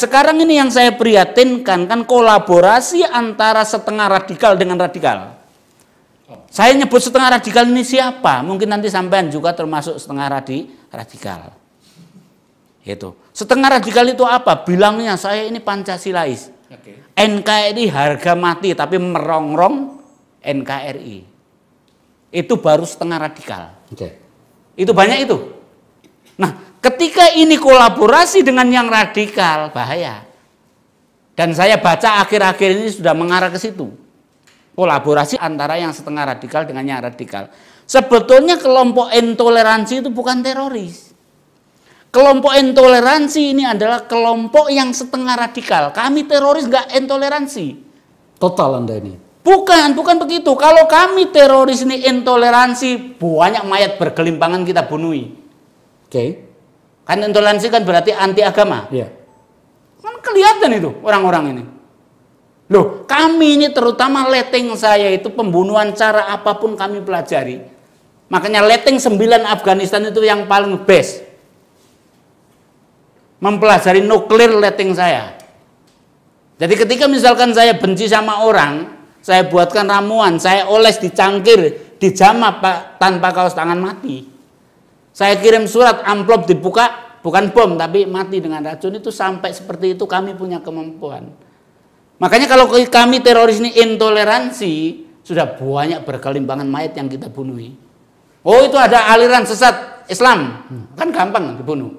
sekarang ini yang saya prihatinkan kan kolaborasi antara setengah radikal dengan radikal. Saya nyebut setengah radikal ini siapa? Mungkin nanti sampean juga termasuk setengah radi radikal. Itu. Setengah radikal itu apa? Bilangnya saya ini Pancasilais. Okay. NKRI harga mati tapi merongrong NKRI. Itu baru setengah radikal. Okay. Itu banyak itu. Nah, Ketika ini kolaborasi dengan yang radikal, bahaya. Dan saya baca akhir-akhir ini sudah mengarah ke situ. Kolaborasi antara yang setengah radikal dengan yang radikal. Sebetulnya kelompok intoleransi itu bukan teroris. Kelompok intoleransi ini adalah kelompok yang setengah radikal. Kami teroris nggak intoleransi. Total Anda ini? Bukan, bukan begitu. Kalau kami teroris ini intoleransi, banyak mayat berkelimpangan kita bunuhi. Oke. Okay. Kan intoleransi kan berarti anti agama. Iya. Kan kelihatan itu orang-orang ini. Loh, kami ini terutama letting saya itu pembunuhan cara apapun kami pelajari. Makanya letting 9 Afghanistan itu yang paling best. Mempelajari nuklir letting saya. Jadi ketika misalkan saya benci sama orang, saya buatkan ramuan, saya oles di cangkir, di pak tanpa kaos tangan mati. Saya kirim surat amplop dibuka, bukan bom tapi mati dengan racun itu sampai seperti itu kami punya kemampuan. Makanya kalau kami teroris ini intoleransi, sudah banyak berkelimpangan mayat yang kita bunuhi. Oh itu ada aliran sesat Islam, kan gampang dibunuh.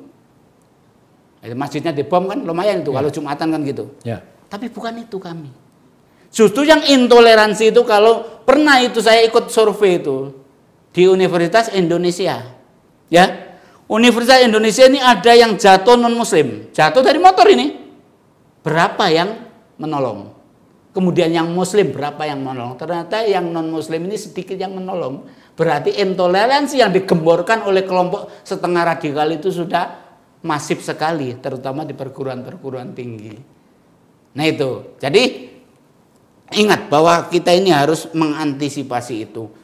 Masjidnya dibom kan lumayan itu ya. kalau Jumatan kan gitu. Ya. Tapi bukan itu kami. Justru yang intoleransi itu kalau pernah itu saya ikut survei itu di Universitas Indonesia. Ya. Universitas Indonesia ini ada yang jatuh non muslim. Jatuh dari motor ini. Berapa yang menolong? Kemudian yang muslim berapa yang menolong? Ternyata yang non muslim ini sedikit yang menolong. Berarti intoleransi yang digemborkan oleh kelompok setengah radikal itu sudah masif sekali, terutama di perguruan-perguruan tinggi. Nah itu, jadi ingat bahwa kita ini harus mengantisipasi itu.